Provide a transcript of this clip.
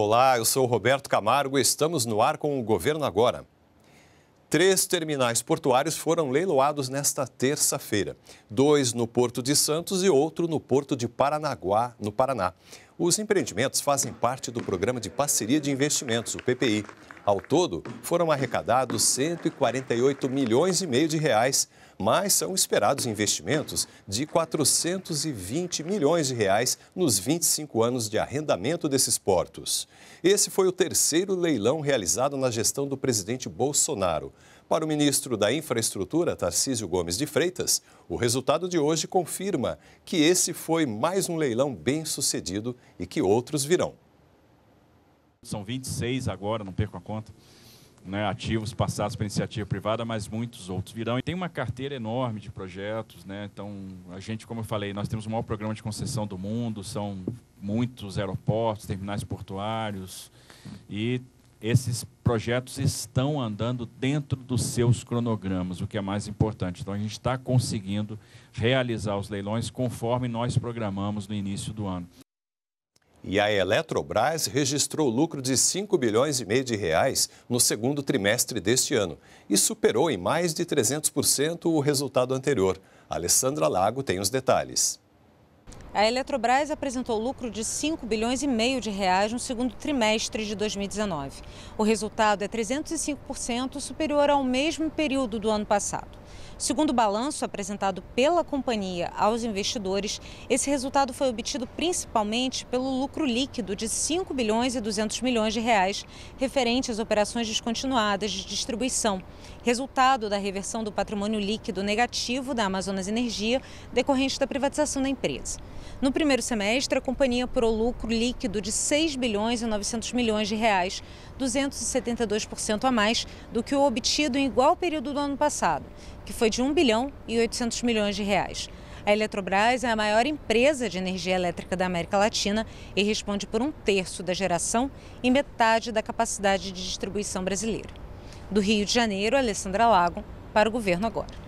Olá, eu sou Roberto Camargo e estamos no ar com o Governo Agora. Três terminais portuários foram leiloados nesta terça-feira: dois no Porto de Santos e outro no Porto de Paranaguá, no Paraná. Os empreendimentos fazem parte do Programa de Parceria de Investimentos, o PPI. Ao todo, foram arrecadados 148 milhões e meio de reais, mas são esperados investimentos de 420 milhões de reais nos 25 anos de arrendamento desses portos. Esse foi o terceiro leilão realizado na gestão do presidente Bolsonaro. Para o ministro da Infraestrutura, Tarcísio Gomes de Freitas, o resultado de hoje confirma que esse foi mais um leilão bem sucedido e que outros virão. São 26 agora, não perco a conta, né, ativos passados para iniciativa privada, mas muitos outros virão. E tem uma carteira enorme de projetos, né, então a gente, como eu falei, nós temos o maior programa de concessão do mundo, são muitos aeroportos, terminais portuários e esses projetos estão andando dentro dos seus cronogramas, o que é mais importante. Então, a gente está conseguindo realizar os leilões conforme nós programamos no início do ano. E a Eletrobras registrou lucro de 5 bilhões e meio de reais no segundo trimestre deste ano e superou em mais de 300% o resultado anterior. Alessandra Lago tem os detalhes a Eletrobras apresentou lucro de 5 bilhões e meio de reais no segundo trimestre de 2019. O resultado é 305% superior ao mesmo período do ano passado. Segundo o balanço apresentado pela companhia aos investidores, esse resultado foi obtido principalmente pelo lucro líquido de 5 bilhões e 200 milhões de reais, referente às operações descontinuadas de distribuição, resultado da reversão do patrimônio líquido negativo da Amazonas Energia decorrente da privatização da empresa. No primeiro semestre, a companhia apurou lucro líquido de 6 bilhões e 900 milhões de reais, 272% a mais do que o obtido em igual período do ano passado, que foi de 1 bilhão e 800 milhões de reais. A Eletrobras é a maior empresa de energia elétrica da América Latina e responde por um terço da geração e metade da capacidade de distribuição brasileira. Do Rio de Janeiro, Alessandra Lago, para o Governo Agora.